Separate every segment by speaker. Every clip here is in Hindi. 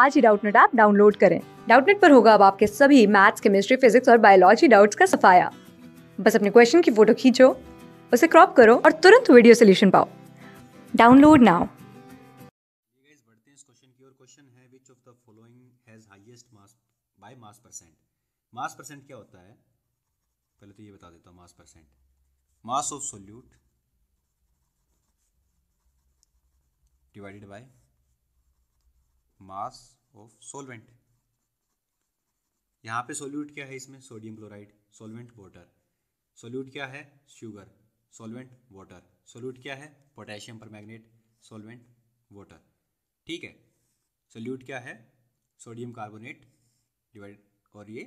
Speaker 1: आज ही डाउटनेट ऐप डाउनलोड करें डाउटनेट पर होगा अब आपके सभी मैथ्स केमिस्ट्री फिजिक्स और बायोलॉजी डाउट्स का सफाया बस अपने क्वेश्चन की फोटो खींचो उसे क्रॉप करो और तुरंत वीडियो सोल्यूशन पाओ download now
Speaker 2: by mass percent mass percent क्या होता है पहले तो ये बता देता हूँ mass percent mass of solute divided by mass of solvent यहाँ पे सोल्यूट क्या है इसमें sodium chloride solvent water solute क्या है शुगर सोलवेंट वाटर सोल्यूट क्या है पोटेशियम पर मैग्नेट सोलवेंट वाटर ठीक है सोल्यूट क्या है सोडियम कार्बोनेट डिवाइड और ये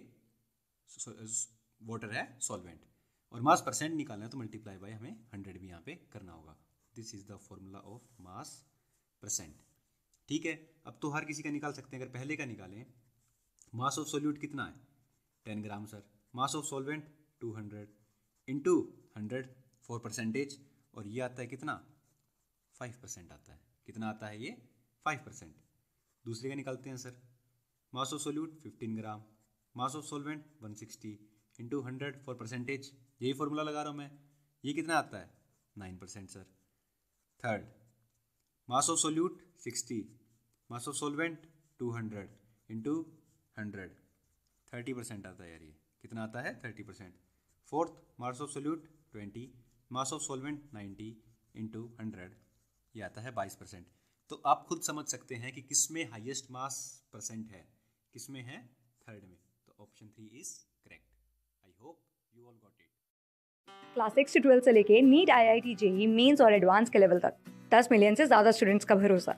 Speaker 2: वाटर है सॉल्वेंट और मास परसेंट निकालना है तो मल्टीप्लाई बाय हमें हंड्रेड भी यहाँ पे करना होगा this is the formula of mass percent ठीक है अब तो हर किसी का निकाल सकते हैं अगर पहले का निकालें मास ऑफ सोल्यूट कितना है ten gram sir mass of solvent two hundred into hundred for percentage और ये आता है कितना फाइव परसेंट आता है कितना आता है ये फाइव परसेंट दूसरे का निकालते हैं sir mass of solute fifteen gram mass of solvent one sixty into hundred for percentage यही फॉर्मूला लगा रहा हूँ मैं ये कितना आता है nine percent sir third mass of solute sixty mass of solvent two hundred into hundred thirty percent आता है यार ये कितना आता है thirty percent fourth mass of solute twenty mass of solvent ninety into hundred ये आता है बाईस परसेंट तो आप खुद समझ सकते हैं कि किस में हाइएस्ट मास परसेंट है किस में है थर्ड में तो option three is correct I hope you all
Speaker 1: got it class six से ट्वेल्थ से लेके NEET I I T JEE mains और एडवांस के लेवल तक दस मिलियन से ज़्यादा स्टूडेंट्स का भरोसा